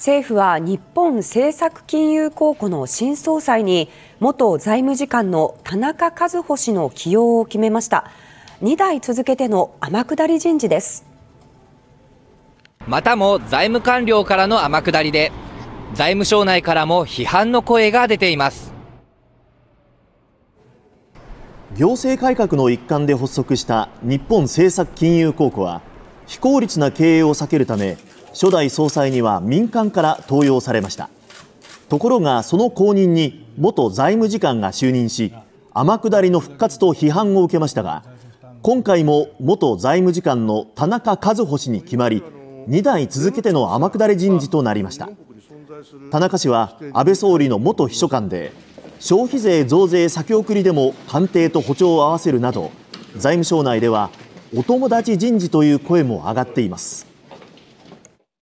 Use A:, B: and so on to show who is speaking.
A: 政府は日本政策金融公庫の新総裁に元財務次官の田中和穂氏の起用を決めました2代続けての天下り人事です
B: またも財務官僚からの天下りで財務省内からも批判の声が出ています
C: 行政改革の一環で発足した日本政策金融公庫は非効率な経営を避けるため初代総裁には民間から登用されましたところがその後任に元財務次官が就任し天下りの復活と批判を受けましたが今回も元財務次官の田中和穂氏に決まり2代続けての天下り人事となりました田中氏は安倍総理の元秘書官で消費税増税先送りでも官邸と歩調を合わせるなど財務省内ではお友達人事という声も上がっています